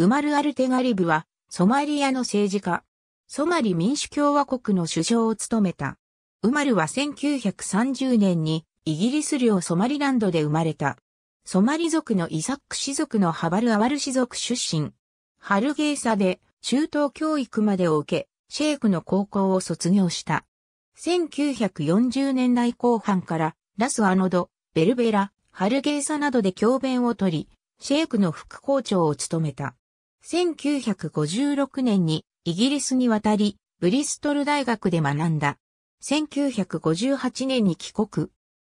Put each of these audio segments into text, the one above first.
ウマル・アルテガリブは、ソマリアの政治家、ソマリ民主共和国の首相を務めた。ウマルは1930年に、イギリス領ソマリランドで生まれた。ソマリ族のイサック氏族のハバル・アワル氏族出身。ハルゲーサで中等教育までを受け、シェイクの高校を卒業した。1940年代後半からラスアノド、ベルベラ、ハルゲーサなどで教鞭を取り、シェイクの副校長を務めた。1956年にイギリスに渡り、ブリストル大学で学んだ。1958年に帰国。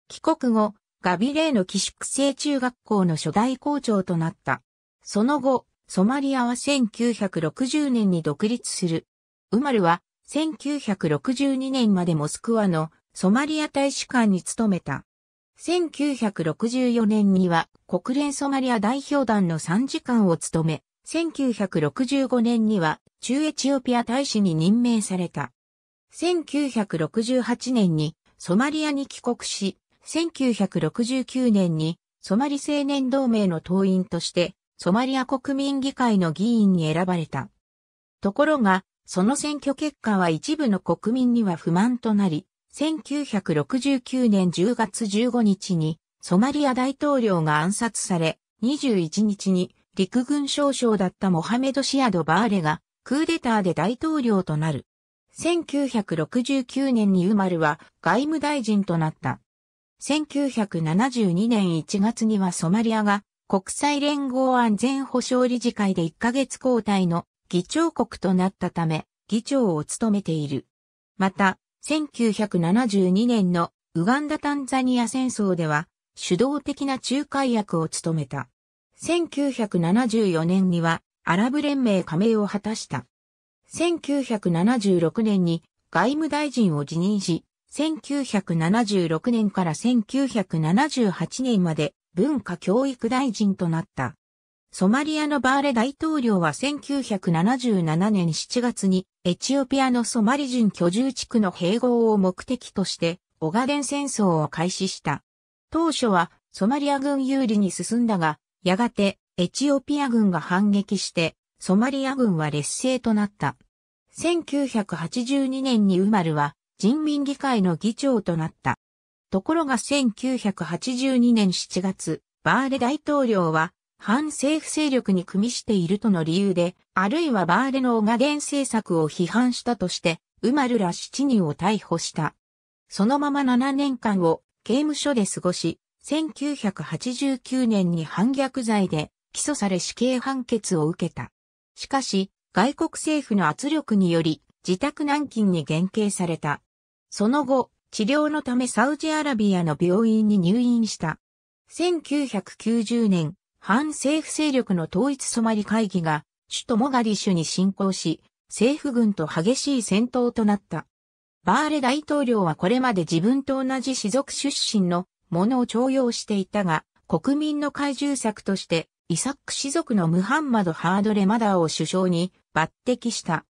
帰国後、ガビレーの寄宿生中学校の初代校長となった。その後、ソマリアは1960年に独立する。ウマルは1962年までモスクワのソマリア大使館に勤めた。1964年には国連ソマリア代表団の参事官を務め、1965年には中エチオピア大使に任命された。1968年にソマリアに帰国し、1969年にソマリ青年同盟の党員としてソマリア国民議会の議員に選ばれた。ところが、その選挙結果は一部の国民には不満となり、1969年10月15日にソマリア大統領が暗殺され、21日に陸軍少将だったモハメド・シアド・バーレが、クーデターで大統領となる。1969年にウマルは外務大臣となった。1972年1月にはソマリアが国際連合安全保障理事会で1ヶ月交代の議長国となったため、議長を務めている。また、1972年のウガンダ・タンザニア戦争では、主導的な仲介役を務めた。1974年にはアラブ連盟加盟を果たした。1976年に外務大臣を辞任し、1976年から1978年まで文化教育大臣となった。ソマリアのバーレ大統領は1977年7月にエチオピアのソマリ人居住地区の併合を目的としてオガデン戦争を開始した。当初はソマリア軍有利に進んだがやがてエチオピア軍が反撃して、ソマリア軍は劣勢となった。1982年にウマルは人民議会の議長となった。ところが1982年7月、バーレ大統領は反政府勢力に組みしているとの理由で、あるいはバーレのオガデン政策を批判したとして、ウマルら7人を逮捕した。そのまま7年間を刑務所で過ごし、1989年に反逆罪で起訴され死刑判決を受けた。しかし、外国政府の圧力により自宅軟禁に減刑された。その後、治療のためサウジアラビアの病院に入院した。1990年、反政府勢力の統一ソマリ会議が首都モガディシュに侵攻し、政府軍と激しい戦闘となった。バーレ大統領はこれまで自分と同じ氏族出身のものを徴用していたが、国民の怪獣策として、イサック氏族のムハンマド・ハードレ・マダーを首相に抜擢した。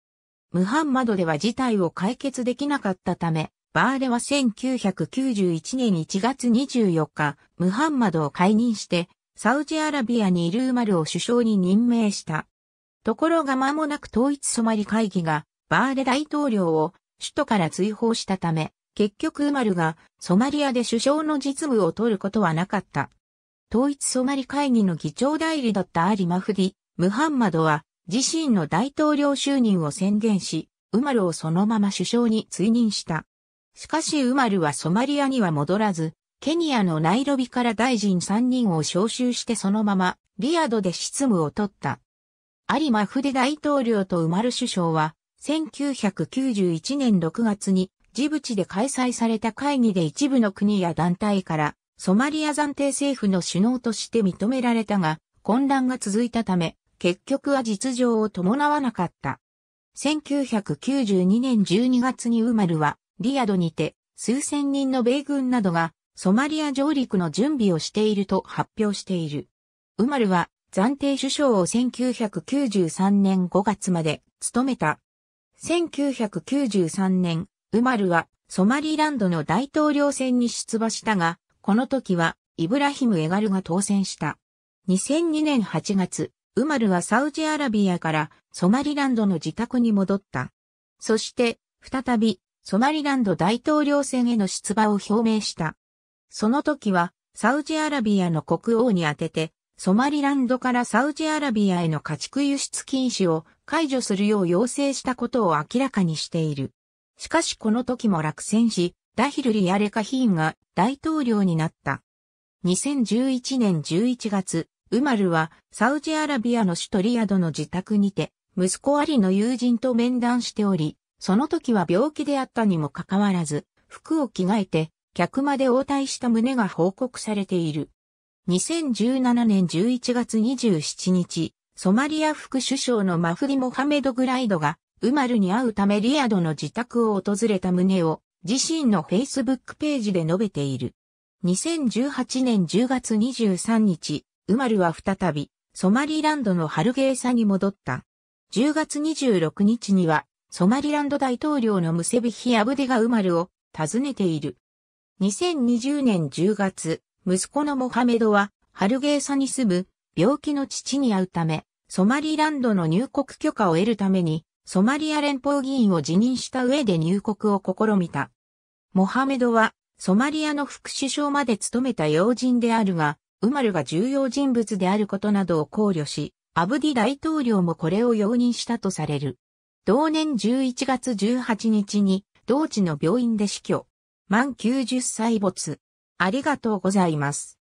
ムハンマドでは事態を解決できなかったため、バーレは1991年1月24日、ムハンマドを解任して、サウジアラビアにイルーマルを首相に任命した。ところが間もなく統一ソマリ会議が、バーレ大統領を首都から追放したため、結局ウマルがソマリアで首相の実務を取ることはなかった。統一ソマリ会議の議長代理だったアリ・マフディ、ムハンマドは自身の大統領就任を宣言し、ウマルをそのまま首相に追認した。しかしウマルはソマリアには戻らず、ケニアのナイロビから大臣3人を招集してそのままリアドで執務を取った。アリ・マフデ大統領とウマル首相は1991年6月にジブチで開催された会議で一部の国や団体からソマリア暫定政府の首脳として認められたが、混乱が続いたため、結局は実情を伴わなかった。1992年12月にウマルは、リヤドにて、数千人の米軍などが、ソマリア上陸の準備をしていると発表している。ウマルは、暫定首相を1993年5月まで務めた。1993年ウマルはソマリランドの大統領選に出馬したが、この時はイブラヒム・エガルが当選した。2002年8月、ウマルはサウジアラビアからソマリランドの自宅に戻った。そして、再びソマリランド大統領選への出馬を表明した。その時は、サウジアラビアの国王に宛てて、ソマリランドからサウジアラビアへの家畜輸出禁止を解除するよう要請したことを明らかにしている。しかしこの時も落選し、ダヒルリ・アレカヒーンが大統領になった。2011年11月、ウマルはサウジアラビアの首都リアドの自宅にて、息子アリの友人と面談しており、その時は病気であったにもかかわらず、服を着替えて、客まで応対した旨が報告されている。2017年11月27日、ソマリア副首相のマフディ・モハメド・グライドがウマルに会うためリアドの自宅を訪れた旨を自身のフェイスブックページで述べている。2018年10月23日、ウマルは再びソマリランドのハルゲーサに戻った。10月26日にはソマリランド大統領のムセビヒ・アブデがウマルを訪ねている。2020年10月、息子のモハメドはハルゲーサに住む病気の父に会うため、ソマリランドの入国許可を得るためにソマリア連邦議員を辞任した上で入国を試みた。モハメドは、ソマリアの副首相まで務めた要人であるが、ウマルが重要人物であることなどを考慮し、アブディ大統領もこれを容認したとされる。同年11月18日に、同地の病院で死去。満90歳没。ありがとうございます。